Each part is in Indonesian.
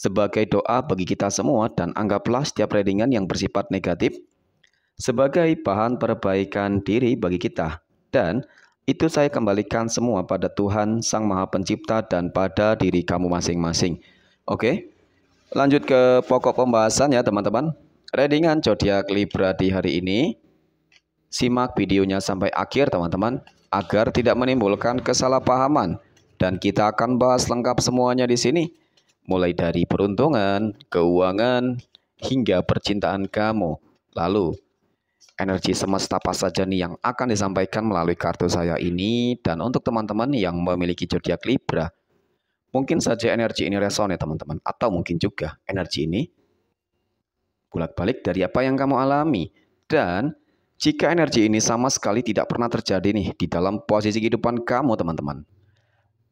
sebagai doa bagi kita semua dan anggaplah setiap readingan yang bersifat negatif sebagai bahan perbaikan diri bagi kita. Dan itu saya kembalikan semua pada Tuhan Sang Maha Pencipta dan pada diri kamu masing-masing. Oke, lanjut ke pokok pembahasan ya teman-teman. Readingan zodiak Libra di hari ini. Simak videonya sampai akhir teman-teman agar tidak menimbulkan kesalahpahaman dan kita akan bahas lengkap semuanya di sini mulai dari peruntungan, keuangan, hingga percintaan kamu. Lalu, energi semesta apa saja nih yang akan disampaikan melalui kartu saya ini dan untuk teman-teman yang memiliki zodiak Libra, mungkin saja energi ini ya teman-teman atau mungkin juga energi ini bulat balik dari apa yang kamu alami dan jika energi ini sama sekali tidak pernah terjadi nih di dalam posisi kehidupan kamu teman-teman.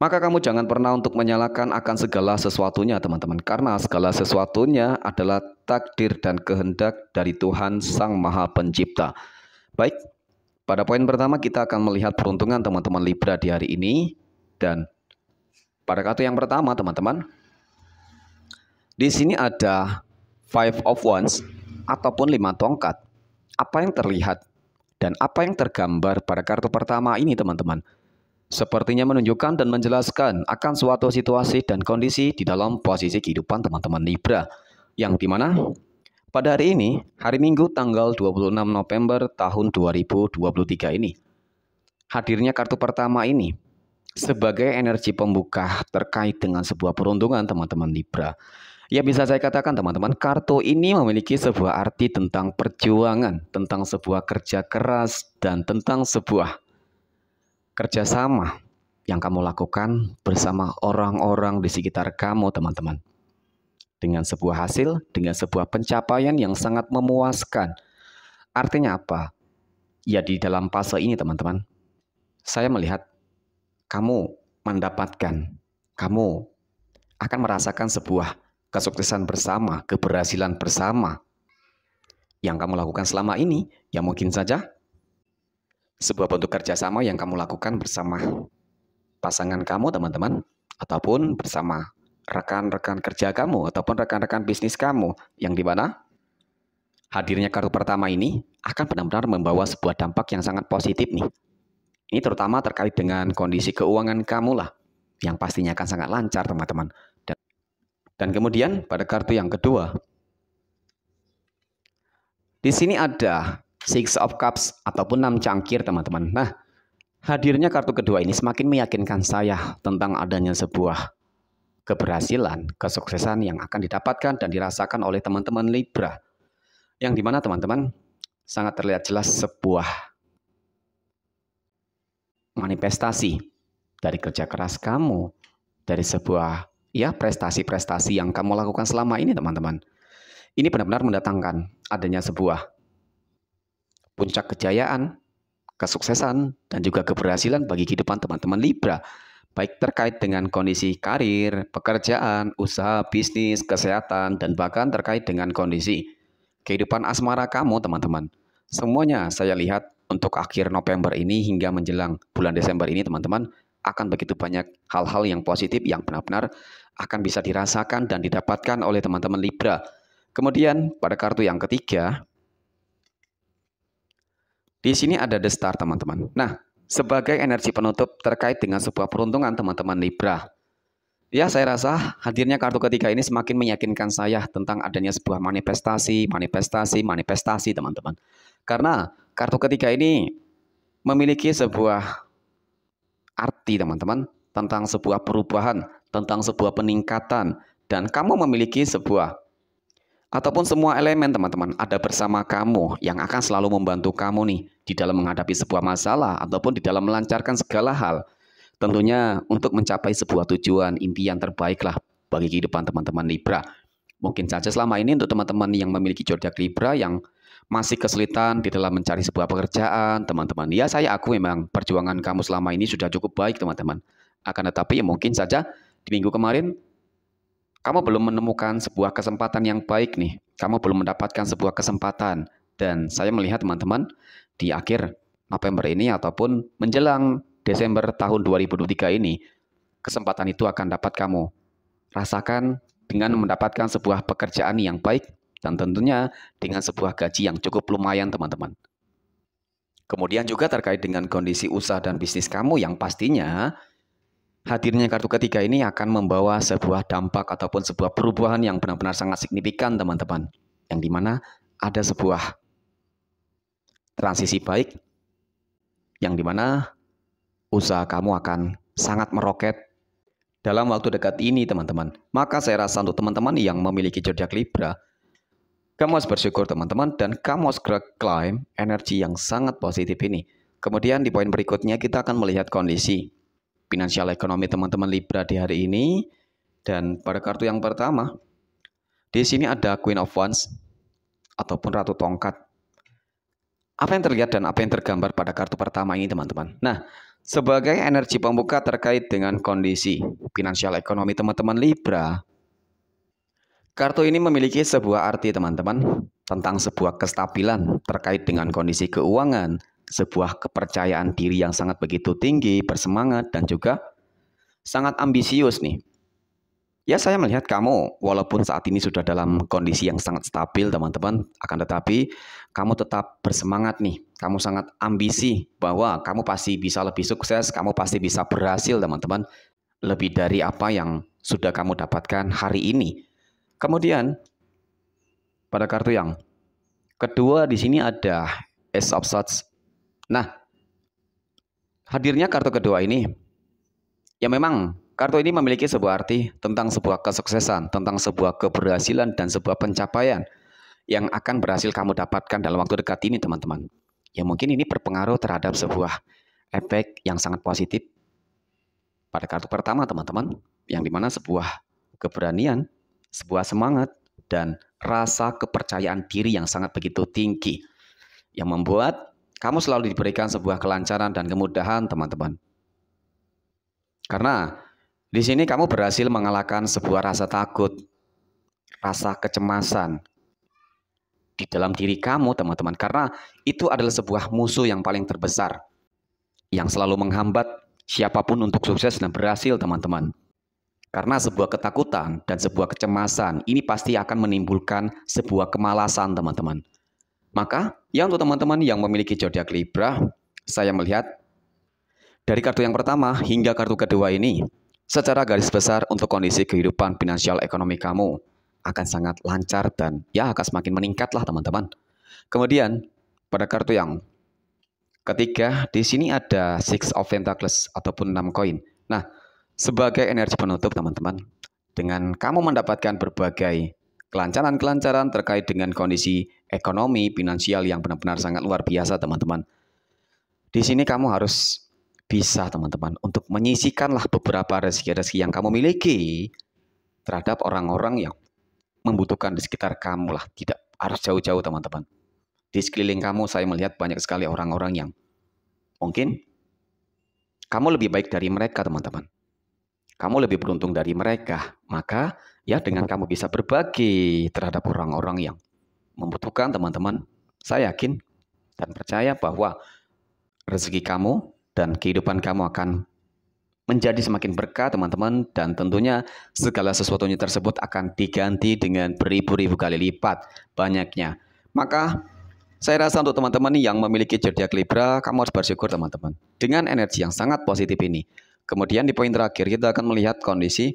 Maka kamu jangan pernah untuk menyalahkan akan segala sesuatunya teman-teman karena segala sesuatunya adalah takdir dan kehendak dari Tuhan Sang Maha Pencipta. Baik, pada poin pertama kita akan melihat peruntungan teman-teman Libra di hari ini dan pada kartu yang pertama teman-teman di sini ada Five of Wands ataupun lima tongkat. Apa yang terlihat dan apa yang tergambar pada kartu pertama ini teman-teman? sepertinya menunjukkan dan menjelaskan akan suatu situasi dan kondisi di dalam posisi kehidupan teman-teman Libra. Yang dimana pada hari ini, hari Minggu tanggal 26 November tahun 2023 ini, hadirnya kartu pertama ini sebagai energi pembuka terkait dengan sebuah peruntungan teman-teman Libra. Ya bisa saya katakan teman-teman, kartu ini memiliki sebuah arti tentang perjuangan, tentang sebuah kerja keras, dan tentang sebuah kerjasama yang kamu lakukan bersama orang-orang di sekitar kamu, teman-teman. Dengan sebuah hasil, dengan sebuah pencapaian yang sangat memuaskan. Artinya apa? Ya di dalam fase ini, teman-teman. Saya melihat kamu mendapatkan, kamu akan merasakan sebuah kesuksesan bersama, keberhasilan bersama yang kamu lakukan selama ini, ya mungkin saja sebuah bentuk kerjasama yang kamu lakukan bersama pasangan kamu, teman-teman, ataupun bersama rekan-rekan kerja kamu, ataupun rekan-rekan bisnis kamu, yang di mana hadirnya kartu pertama ini akan benar-benar membawa sebuah dampak yang sangat positif nih. Ini terutama terkait dengan kondisi keuangan kamu lah, yang pastinya akan sangat lancar teman-teman. Dan, dan kemudian pada kartu yang kedua, di sini ada Six of Cups ataupun enam cangkir teman-teman. Nah, hadirnya kartu kedua ini semakin meyakinkan saya tentang adanya sebuah keberhasilan, kesuksesan yang akan didapatkan dan dirasakan oleh teman-teman Libra. Yang dimana teman-teman sangat terlihat jelas sebuah manifestasi dari kerja keras kamu, dari sebuah ya prestasi-prestasi yang kamu lakukan selama ini teman-teman. Ini benar-benar mendatangkan adanya sebuah puncak kejayaan, kesuksesan, dan juga keberhasilan bagi kehidupan teman-teman Libra, baik terkait dengan kondisi karir, pekerjaan, usaha, bisnis, kesehatan, dan bahkan terkait dengan kondisi kehidupan asmara kamu, teman-teman. Semuanya saya lihat untuk akhir November ini hingga menjelang bulan Desember ini, teman-teman, akan begitu banyak hal-hal yang positif yang benar-benar akan bisa dirasakan dan didapatkan oleh teman-teman Libra. Kemudian pada kartu yang ketiga, di sini ada The Star, teman-teman. Nah, sebagai energi penutup terkait dengan sebuah peruntungan teman-teman Libra. Ya, saya rasa hadirnya kartu ketiga ini semakin meyakinkan saya tentang adanya sebuah manifestasi, manifestasi, manifestasi, teman-teman. Karena kartu ketiga ini memiliki sebuah arti, teman-teman, tentang sebuah perubahan, tentang sebuah peningkatan, dan kamu memiliki sebuah ataupun semua elemen teman-teman ada bersama kamu yang akan selalu membantu kamu nih di dalam menghadapi sebuah masalah ataupun di dalam melancarkan segala hal. Tentunya untuk mencapai sebuah tujuan, impian terbaiklah bagi kehidupan teman-teman Libra. Mungkin saja selama ini untuk teman-teman yang memiliki zodiak Libra yang masih kesulitan di dalam mencari sebuah pekerjaan, teman-teman. Ya, saya aku memang perjuangan kamu selama ini sudah cukup baik, teman-teman. Akan tetapi ya mungkin saja di minggu kemarin kamu belum menemukan sebuah kesempatan yang baik nih. Kamu belum mendapatkan sebuah kesempatan. Dan saya melihat teman-teman di akhir November ini ataupun menjelang Desember tahun 2023 ini, kesempatan itu akan dapat kamu. Rasakan dengan mendapatkan sebuah pekerjaan yang baik dan tentunya dengan sebuah gaji yang cukup lumayan teman-teman. Kemudian juga terkait dengan kondisi usaha dan bisnis kamu yang pastinya Hadirnya kartu ketiga ini akan membawa sebuah dampak ataupun sebuah perubahan yang benar-benar sangat signifikan teman-teman. Yang dimana ada sebuah transisi baik yang dimana usaha kamu akan sangat meroket dalam waktu dekat ini teman-teman. Maka saya rasa untuk teman-teman yang memiliki zodiak Libra, kamu harus bersyukur teman-teman dan kamu harus segera climb energi yang sangat positif ini. Kemudian di poin berikutnya kita akan melihat kondisi finansial ekonomi teman-teman Libra di hari ini. Dan pada kartu yang pertama, di sini ada Queen of Wands ataupun Ratu Tongkat. Apa yang terlihat dan apa yang tergambar pada kartu pertama ini teman-teman? Nah, sebagai energi pembuka terkait dengan kondisi finansial ekonomi teman-teman Libra, kartu ini memiliki sebuah arti teman-teman tentang sebuah kestabilan terkait dengan kondisi keuangan, sebuah kepercayaan diri yang sangat begitu tinggi, bersemangat, dan juga sangat ambisius nih. Ya saya melihat kamu walaupun saat ini sudah dalam kondisi yang sangat stabil teman-teman akan tetapi kamu tetap bersemangat nih. Kamu sangat ambisi bahwa kamu pasti bisa lebih sukses, kamu pasti bisa berhasil teman-teman lebih dari apa yang sudah kamu dapatkan hari ini. Kemudian pada kartu yang kedua di sini ada Ace of Swords Nah, hadirnya kartu kedua ini, ya memang kartu ini memiliki sebuah arti tentang sebuah kesuksesan, tentang sebuah keberhasilan dan sebuah pencapaian yang akan berhasil kamu dapatkan dalam waktu dekat ini, teman-teman. Ya mungkin ini berpengaruh terhadap sebuah efek yang sangat positif pada kartu pertama, teman-teman, yang dimana sebuah keberanian, sebuah semangat, dan rasa kepercayaan diri yang sangat begitu tinggi yang membuat kamu selalu diberikan sebuah kelancaran dan kemudahan, teman-teman. Karena di sini kamu berhasil mengalahkan sebuah rasa takut, rasa kecemasan di dalam diri kamu, teman-teman. Karena itu adalah sebuah musuh yang paling terbesar yang selalu menghambat siapapun untuk sukses dan berhasil, teman-teman. Karena sebuah ketakutan dan sebuah kecemasan ini pasti akan menimbulkan sebuah kemalasan, teman-teman. Maka, yang untuk teman-teman yang memiliki zodiak Libra, saya melihat dari kartu yang pertama hingga kartu kedua ini, secara garis besar untuk kondisi kehidupan finansial ekonomi kamu akan sangat lancar dan ya akan semakin meningkat lah teman-teman. Kemudian, pada kartu yang ketiga, di sini ada Six of Pentacles ataupun 6 koin. Nah, sebagai energi penutup teman-teman, dengan kamu mendapatkan berbagai kelancaran-kelancaran terkait dengan kondisi ekonomi finansial yang benar-benar sangat luar biasa, teman-teman. Di sini kamu harus bisa, teman-teman, untuk menyisikanlah beberapa rezeki-rezeki yang kamu miliki terhadap orang-orang yang membutuhkan di sekitar kamu lah. Tidak harus jauh-jauh, teman-teman. Di sekeliling kamu saya melihat banyak sekali orang-orang yang mungkin kamu lebih baik dari mereka, teman-teman kamu lebih beruntung dari mereka. Maka ya dengan kamu bisa berbagi terhadap orang-orang yang membutuhkan teman-teman. Saya yakin dan percaya bahwa rezeki kamu dan kehidupan kamu akan menjadi semakin berkah teman-teman dan tentunya segala sesuatunya tersebut akan diganti dengan beribu-ribu kali lipat banyaknya. Maka saya rasa untuk teman-teman yang memiliki zodiak Libra, kamu harus bersyukur teman-teman dengan energi yang sangat positif ini. Kemudian di poin terakhir kita akan melihat kondisi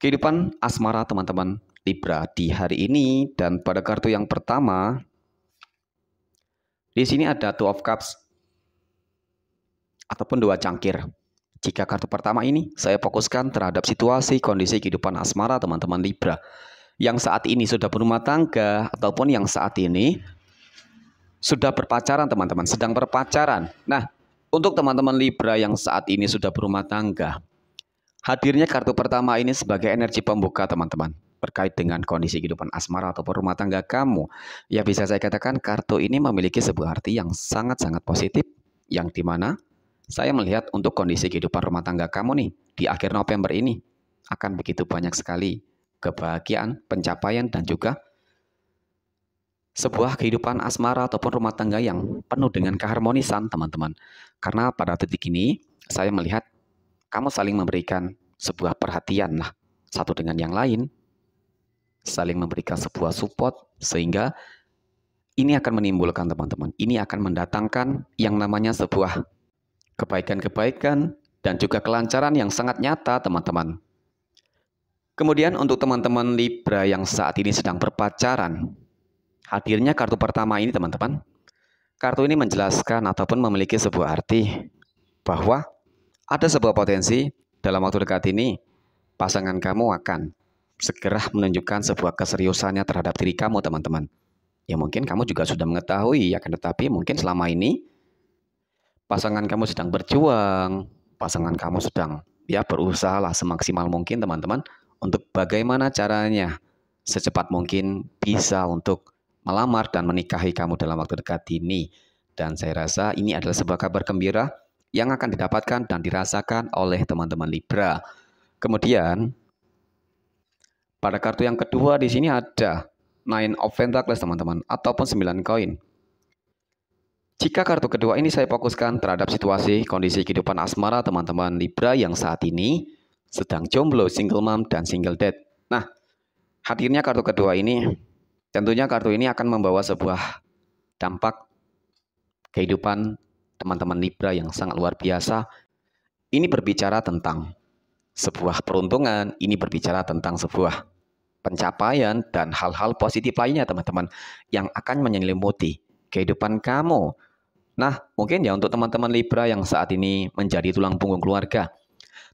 kehidupan asmara teman-teman Libra di hari ini dan pada kartu yang pertama di sini ada Two of Cups ataupun dua cangkir. Jika kartu pertama ini saya fokuskan terhadap situasi kondisi kehidupan asmara teman-teman Libra yang saat ini sudah berumah tangga ataupun yang saat ini sudah berpacaran teman-teman, sedang berpacaran. Nah, untuk teman-teman Libra yang saat ini sudah berumah tangga, hadirnya kartu pertama ini sebagai energi pembuka teman-teman terkait dengan kondisi kehidupan asmara atau rumah tangga kamu. Ya bisa saya katakan kartu ini memiliki sebuah arti yang sangat-sangat positif yang dimana saya melihat untuk kondisi kehidupan rumah tangga kamu nih di akhir November ini akan begitu banyak sekali kebahagiaan, pencapaian dan juga sebuah kehidupan asmara ataupun rumah tangga yang penuh dengan keharmonisan, teman-teman. Karena pada titik ini saya melihat kamu saling memberikan sebuah perhatian lah satu dengan yang lain, saling memberikan sebuah support sehingga ini akan menimbulkan teman-teman, ini akan mendatangkan yang namanya sebuah kebaikan-kebaikan dan juga kelancaran yang sangat nyata, teman-teman. Kemudian untuk teman-teman Libra yang saat ini sedang berpacaran, Hadirnya kartu pertama ini teman-teman, kartu ini menjelaskan ataupun memiliki sebuah arti bahwa ada sebuah potensi dalam waktu dekat ini pasangan kamu akan segera menunjukkan sebuah keseriusannya terhadap diri kamu teman-teman. Ya mungkin kamu juga sudah mengetahui, akan ya kan? tetapi mungkin selama ini pasangan kamu sedang berjuang, pasangan kamu sedang ya berusahalah semaksimal mungkin teman-teman untuk bagaimana caranya secepat mungkin bisa untuk melamar dan menikahi kamu dalam waktu dekat ini. Dan saya rasa ini adalah sebuah kabar gembira yang akan didapatkan dan dirasakan oleh teman-teman Libra. Kemudian, pada kartu yang kedua di sini ada Nine of Pentacles teman-teman, ataupun 9 koin. Jika kartu kedua ini saya fokuskan terhadap situasi kondisi kehidupan asmara teman-teman Libra yang saat ini sedang jomblo, single mom, dan single dad. Nah, hadirnya kartu kedua ini Tentunya kartu ini akan membawa sebuah dampak kehidupan teman-teman Libra yang sangat luar biasa. Ini berbicara tentang sebuah peruntungan, ini berbicara tentang sebuah pencapaian dan hal-hal positif lainnya teman-teman yang akan menyelimuti kehidupan kamu. Nah, mungkin ya untuk teman-teman Libra yang saat ini menjadi tulang punggung keluarga.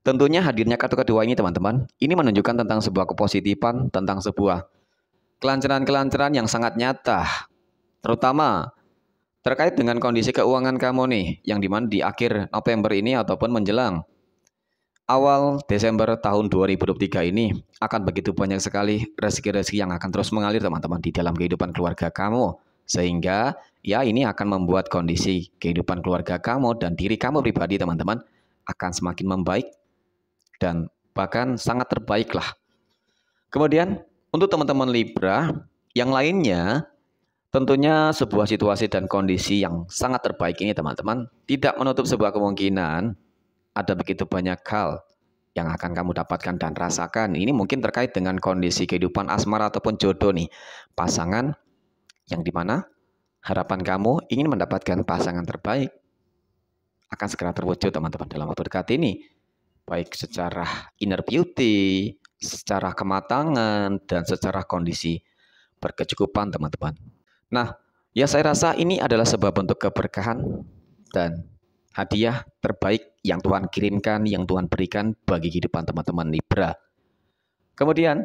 Tentunya hadirnya kartu kedua ini teman-teman, ini menunjukkan tentang sebuah kepositifan, tentang sebuah kelancaran-kelancaran yang sangat nyata, terutama terkait dengan kondisi keuangan kamu nih, yang dimana di akhir November ini ataupun menjelang awal Desember tahun 2023 ini akan begitu banyak sekali rezeki-rezeki yang akan terus mengalir teman-teman di dalam kehidupan keluarga kamu. Sehingga ya ini akan membuat kondisi kehidupan keluarga kamu dan diri kamu pribadi teman-teman akan semakin membaik dan bahkan sangat terbaik lah. Kemudian untuk teman-teman Libra, yang lainnya tentunya sebuah situasi dan kondisi yang sangat terbaik ini teman-teman tidak menutup sebuah kemungkinan ada begitu banyak hal yang akan kamu dapatkan dan rasakan. Ini mungkin terkait dengan kondisi kehidupan asmara ataupun jodoh nih. Pasangan yang dimana harapan kamu ingin mendapatkan pasangan terbaik akan segera terwujud teman-teman dalam waktu dekat ini. Baik secara inner beauty, secara kematangan, dan secara kondisi berkecukupan teman-teman. Nah, ya saya rasa ini adalah sebuah bentuk keberkahan dan hadiah terbaik yang Tuhan kirimkan, yang Tuhan berikan bagi kehidupan teman-teman Libra. Kemudian,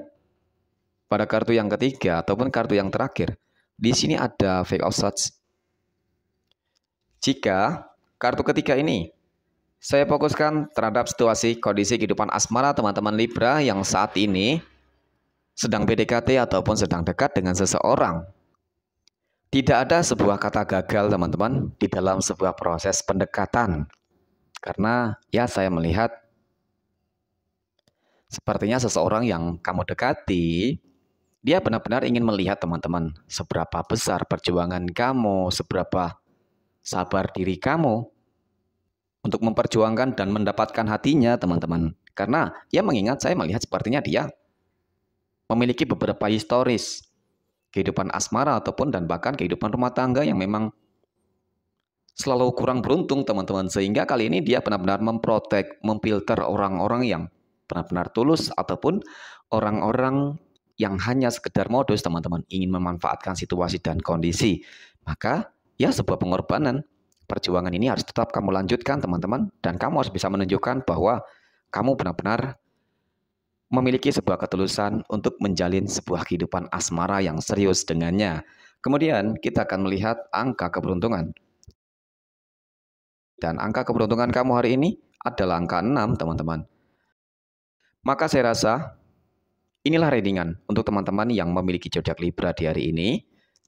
pada kartu yang ketiga ataupun kartu yang terakhir, di sini ada fake of such. Jika kartu ketiga ini saya fokuskan terhadap situasi kondisi kehidupan asmara teman-teman Libra yang saat ini sedang PDKT ataupun sedang dekat dengan seseorang. Tidak ada sebuah kata gagal teman-teman di dalam sebuah proses pendekatan. Karena ya saya melihat sepertinya seseorang yang kamu dekati, dia benar-benar ingin melihat teman-teman seberapa besar perjuangan kamu, seberapa sabar diri kamu untuk memperjuangkan dan mendapatkan hatinya, teman-teman. Karena ia ya mengingat saya melihat sepertinya dia memiliki beberapa historis kehidupan asmara ataupun dan bahkan kehidupan rumah tangga yang memang selalu kurang beruntung teman-teman sehingga kali ini dia benar-benar memprotek, memfilter orang-orang yang benar-benar tulus ataupun orang-orang yang hanya sekedar modus teman-teman ingin memanfaatkan situasi dan kondisi maka ya sebuah pengorbanan perjuangan ini harus tetap kamu lanjutkan teman-teman dan kamu harus bisa menunjukkan bahwa kamu benar-benar memiliki sebuah ketulusan untuk menjalin sebuah kehidupan asmara yang serius dengannya. Kemudian kita akan melihat angka keberuntungan. Dan angka keberuntungan kamu hari ini adalah angka 6, teman-teman. Maka saya rasa inilah readingan untuk teman-teman yang memiliki jodoh Libra di hari ini.